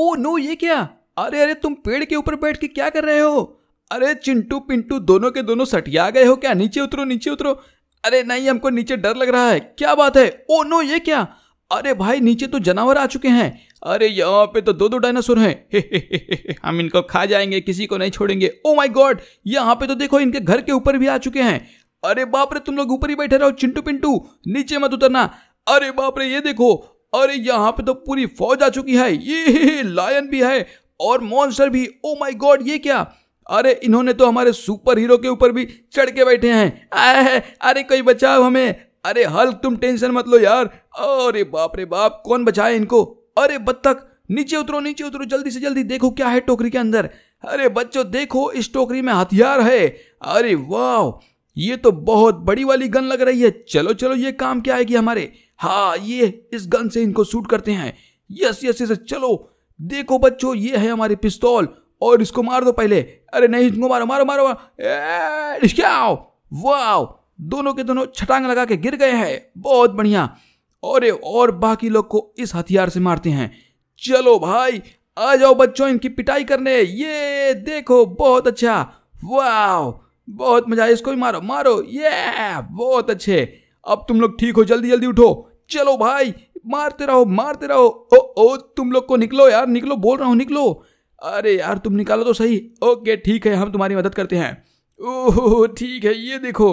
oh no ये क्या अरे अरे तुम पेड़ के ऊपर बैठ के क्या कर रहे हो अरे चिंटू पिंटू दोनों के दोनों सटिया गए हो क्या नीचे उतरो नीचे उतरो अरे नहीं हमको नीचे डर लग रहा है क्या बात है ओ नो ये क्या अरे भाई नीचे तो जानवर आ चुके हैं अरे यहाँ पे तो दो दो डायनासोर हैं हम इनको खा जाएंगे किसी को नहीं छोड़ेंगे ओ माय गॉड यहाँ पे तो देखो इनके घर के ऊपर भी आ चुके हैं अरे बाप रे तुम लोग ऊपर ही बैठे रहो चिंटू पिंटू नीचे मत उतरना अरे बाप रे ये देखो अरे यहाँ पे तो पूरी फौज आ चुकी है ये लायन भी है और मॉन्स्टर भी ओ माय गॉड ये क्या अरे इन्होंने तो हमारे सुपर हीरो के ऊपर भी चढ़ के बैठे हैं अरे कोई बचाओ हमें अरे हल्क तुम टेंशन मत लो यार अरे बाप रे बाप कौन बचाए इनको अरे बत्तख नीचे उतरो नीचे उतरो जल्दी से जल्दी देखो क्या है टोकरी के अंदर अरे बच्चों देखो इस टोकरी में हथियार है अरे वाह ये तो बहुत बड़ी वाली गन लग रही है चलो चलो ये काम क्या आएगी हमारे हाँ ये इस गन से इनको शूट करते हैं यस यस यस चलो देखो बच्चों ये है हमारी पिस्तौल और इसको मार दो पहले अरे नहीं इसको मारो मारो मारो मारो वाओ दोनों के दोनों छटांग लगा के गिर गए हैं बहुत बढ़िया और और बाकी लोग को इस हथियार से मारते हैं चलो भाई आ जाओ बच्चों इनकी पिटाई करने ये देखो बहुत अच्छा वाह बहुत मजा आया इसको भी मारो मारो ये बहुत अच्छे अब तुम लोग ठीक हो जल्दी जल्दी उठो चलो भाई मारते रहो मारते रहो ओ ओ तुम लोग को निकलो यार निकलो बोल रहा हूँ निकलो अरे यार तुम निकालो तो सही ओके ठीक है हम तुम्हारी मदद करते हैं ओह ठीक है ये देखो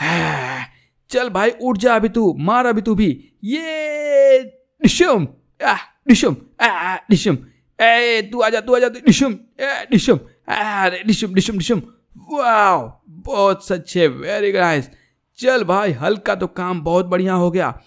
है चल भाई उठ जा अभी तू मार अभी तू भी ये डिशम आ डिशम आ डिशम ए तू आजा तू आजा तू डिशम ए डिशम अरे डिशम डिशम डिशम वाह बहुत सच्चे वेरी नाइस चल भाई हल्का तो काम बहुत बढ़िया हो गया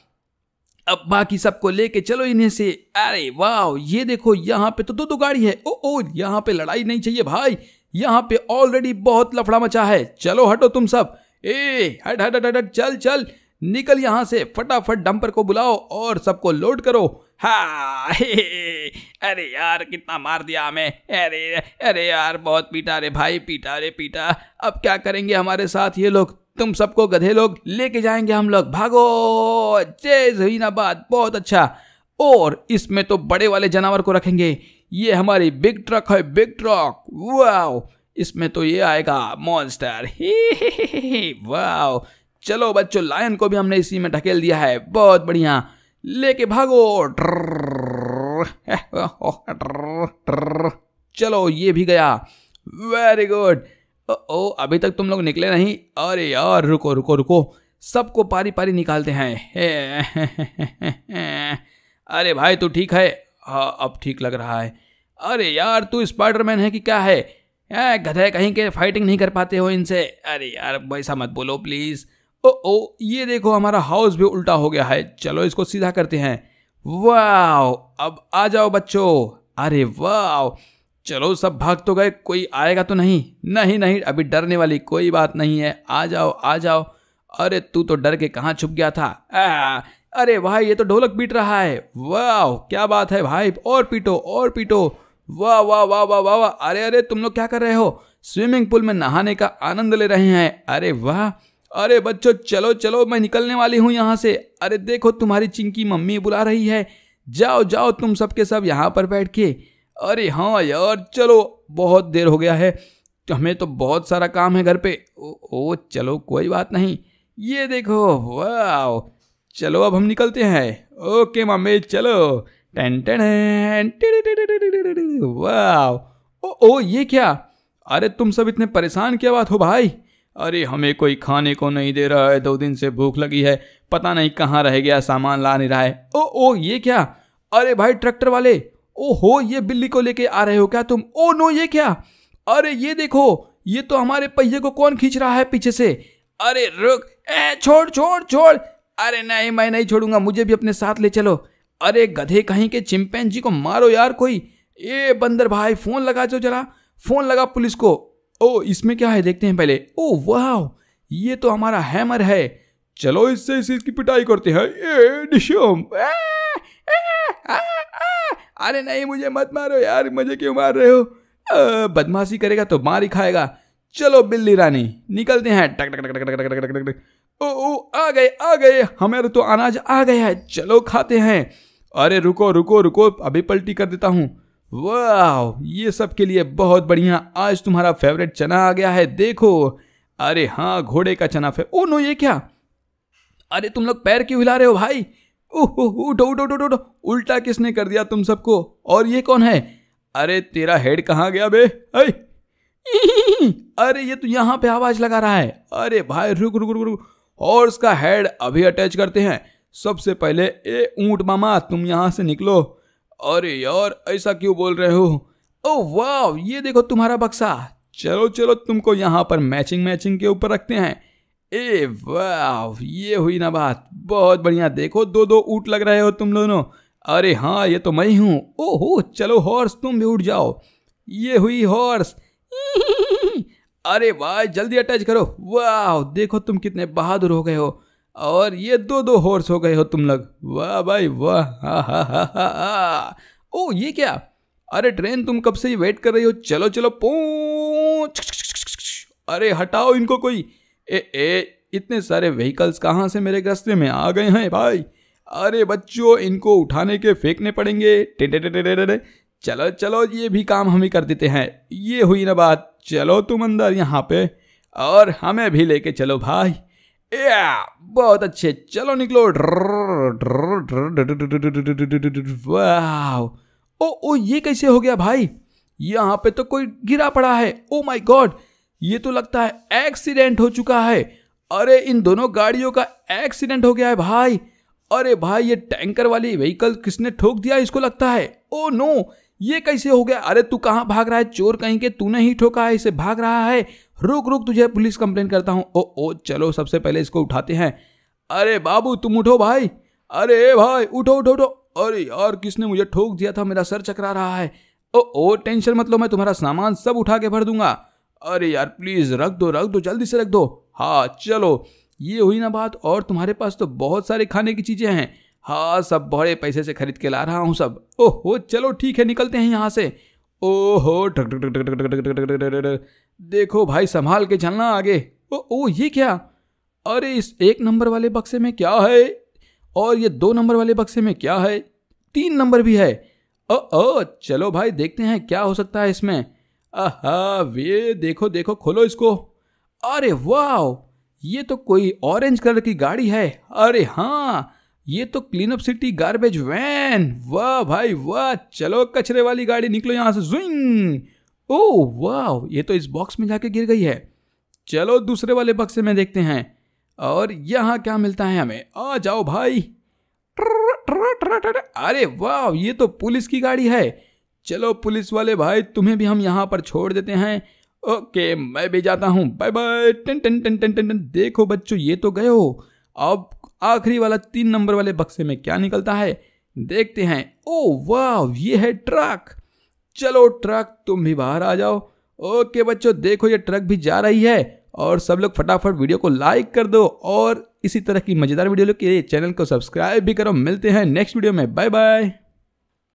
अब बाकी सबको लेके चलो इन्हें से अरे वाह ये देखो यहाँ पे तो दो दो गाड़ी है ओ ओ यहाँ पे लड़ाई नहीं चाहिए भाई यहाँ पे ऑलरेडी बहुत लफड़ा मचा है चलो हटो तुम सब ए हट हट हट हट, हट चल चल निकल यहाँ से फटाफट डंपर को बुलाओ और सबको लोड करो हा अरे यार कितना मार दिया हमें अरे अरे यार बहुत पीटा रे भाई पीटा रे पीटा अब क्या करेंगे हमारे साथ ये लोग तुम सबको गधे लोग लेके जाएंगे हम लोग भागो जय जहीनाबाद बहुत अच्छा और इसमें तो बड़े वाले जानवर को रखेंगे ये हमारी बिग ट्रक है बिग ट्रक वाओ इसमें तो ये आएगा मॉन्स्टर वाओ चलो बच्चों लायन को भी हमने इसी में ढकेल दिया है बहुत बढ़िया लेके भागो चलो ये भी गया वेरी गुड ओ अभी तक तुम लोग निकले नहीं अरे यार रुको रुको रुको सबको पारी पारी निकालते हैं अरे भाई तू ठीक है हाँ अब ठीक लग रहा है अरे यार तू स्पाइडरमैन है कि क्या है गधे कहीं के फाइटिंग नहीं कर पाते हो इनसे अरे यार वैसा मत बोलो प्लीज़ ओ ओ ये देखो हमारा हाउस भी उल्टा हो गया है चलो इसको सीधा करते हैं वाह अब आ जाओ बच्चों अरे वाह चलो सब भाग तो गए कोई आएगा तो नहीं नहीं नहीं अभी डरने वाली कोई बात नहीं है आ जाओ आ जाओ अरे तू तो डर के कहाँ छुप गया था आ, अरे भाई ये तो ढोलक पीट रहा है वाह क्या बात है भाई और पीटो और पीटो वाह वाह वाह वाह वाह वाह अरे अरे तुम लोग क्या कर रहे हो स्विमिंग पूल में नहाने का आनंद ले रहे हैं अरे वाह अरे बच्चों चलो चलो मैं निकलने वाली हूँ यहाँ से अरे देखो तुम्हारी चिंकी मम्मी बुला रही है जाओ जाओ तुम सबके सब, सब यहाँ पर बैठ के अरे हाँ यार चलो बहुत देर हो गया है हमें तो बहुत सारा काम है घर पे ओ, ओ चलो कोई बात नहीं ये देखो वाह चलो अब हम निकलते हैं ओके मामे चलो टन टन वाह ओ ओ ये क्या अरे तुम सब इतने परेशान क्या बात हो भाई अरे हमें कोई खाने को नहीं दे रहा है दो दिन से भूख लगी है पता नहीं कहाँ रह गया सामान ला नहीं रहा है ओ ओ ये क्या अरे भाई ट्रैक्टर वाले ओहो ये बिल्ली को लेके आ रहे हो क्या तुम ओ नो ये क्या अरे ये देखो ये तो हमारे पहिए को कौन खींच रहा है पीछे से अरे रुक ए छोड़ छोड़ छोड़ अरे नहीं मैं नहीं छोड़ूंगा मुझे भी अपने साथ ले चलो अरे गधे कहीं के चिंपैन को मारो यार कोई ए बंदर भाई फ़ोन लगा दो जरा फ़ोन लगा पुलिस को ओ इसमें क्या है देखते हैं पहले ओ वाह ये तो हमारा हैमर है चलो इससे इसकी पिटाई करते हैं ए डिशम ए अरे नहीं मुझे मत मारो यार मुझे क्यों मार रहे हो बदमाशी करेगा तो मार ही खाएगा चलो बिल्ली रानी निकलते हैं टक टक टक टक टक टक टक टक ओ ओ आ गए आ गए हमारे तो अनाज आ गया है चलो खाते हैं अरे रुको रुको रुको अभी पलटी कर देता हूँ वाह ये सब के लिए बहुत बढ़िया आज तुम्हारा फेवरेट चना आ गया है देखो अरे हाँ घोड़े का चना फे ओ नो ये क्या अरे तुम लोग पैर क्यों हिला रहे हो भाई ओहो उठो उठो उठो उठो उल्टा किसने कर दिया तुम सबको और ये कौन है अरे तेरा हेड कहाँ गया बे अरे ये तो यहाँ पे आवाज लगा रहा है अरे भाई रुक रुक रुक रुक हॉर्स का हेड अभी अटैच करते हैं सबसे पहले ए ऊंट मामा तुम यहाँ से निकलो अरे यार ऐसा क्यों बोल रहे हो ओ वाह ये देखो तुम्हारा बक्सा चलो चलो तुमको यहाँ पर मैचिंग मैचिंग के ऊपर रखते हैं ए वाह ये हुई ना बात बहुत बढ़िया देखो दो दो ऊट लग रहे हो तुम दोनों अरे हाँ ये तो मैं ही हूँ ओहो चलो हॉर्स तुम भी उठ जाओ ये हुई हॉर्स अरे वाह जल्दी अटैच करो वाह देखो तुम कितने बहादुर हो गए हो और ये दो दो हॉर्स हो गए हो तुम लोग वाह भाई वाह हा हा हा हा ओ ये क्या अरे ट्रेन तुम कब से ही वेट कर रही हो चलो चलो पो अरे हटाओ इनको कोई ए ए इतने सारे व्हीकल्स कहाँ से मेरे रस्ते में आ गए हैं भाई अरे बच्चों इनको उठाने के फेंकने पड़ेंगे टेटे टेटे टेटे चलो चलो ये भी काम हम ही कर देते हैं ये हुई ना बात चलो तुम अंदर यहाँ पे और हमें भी लेके चलो भाई या बहुत अच्छे चलो निकलो वाह ओ ओ ये कैसे हो गया भाई यहाँ पे तो कोई गिरा पड़ा है ओ माय गॉड ये तो लगता है एक्सीडेंट हो चुका है अरे इन दोनों गाड़ियों का एक्सीडेंट हो गया है भाई अरे भाई ये टैंकर वाली व्हीकल किसने ठोक दिया इसको लगता है ओ oh नो ये कैसे हो गया अरे तू कहाँ भाग रहा है चोर कहीं के तूने ही ठोका है इसे भाग रहा है रुक रुक तुझे पुलिस कंप्लेन करता हूँ ओ oh, ओ oh, चलो सबसे पहले इसको उठाते हैं अरे बाबू तुम उठो भाई अरे भाई उठो उठो उठो अरे यार किसने मुझे ठोक दिया था मेरा सर चकरा रहा है ओ ओ टेंशन मतलब मैं तुम्हारा सामान सब उठा के भर दूंगा अरे यार प्लीज़ रख दो रख दो जल्दी से रख दो हाँ चलो ये हुई ना बात और तुम्हारे पास तो बहुत सारे खाने की चीज़ें हैं हाँ सब बड़े पैसे से खरीद के ला रहा हूँ सब ओहो चलो ठीक है निकलते हैं यहाँ से ओहो ठक ठक ठक ठक ठक ठक देखो भाई संभाल के चलना आगे ओ ओ ये क्या अरे इस एक नंबर वाले बक्से में क्या है और ये दो नंबर वाले बक्से में क्या है तीन नंबर भी है ओ ओ चलो भाई देखते हैं क्या हो सकता है इसमें आह ये देखो देखो खोलो इसको अरे वाह ये तो कोई ऑरेंज कलर की गाड़ी है अरे हाँ ये तो clean up city garbage van वाह भाई वाह चलो कचरे वाली गाड़ी निकलो यहाँ से जुइंग ओ वाह ये तो इस बॉक्स में जाके गिर गई है चलो दूसरे वाले बक्से में देखते हैं और यहाँ क्या मिलता है हमें आ जाओ भाई अरे वाह ये तो पुलिस की गाड़ी है चलो पुलिस वाले भाई तुम्हें भी हम यहाँ पर छोड़ देते हैं ओके मैं भी जाता हूँ बाय बाय टन टन टन टन टन टन देखो बच्चों ये तो गए हो अब आखिरी वाला तीन नंबर वाले बक्से में क्या निकलता है देखते हैं ओ वाह ये है ट्रक चलो ट्रक तुम भी बाहर आ जाओ ओके बच्चों देखो ये ट्रक भी जा रही है और सब लोग फटाफट वीडियो को लाइक कर दो और इसी तरह की मज़ेदार वीडियो के लिए चैनल को सब्सक्राइब भी करो मिलते हैं नेक्स्ट वीडियो में बाय बाय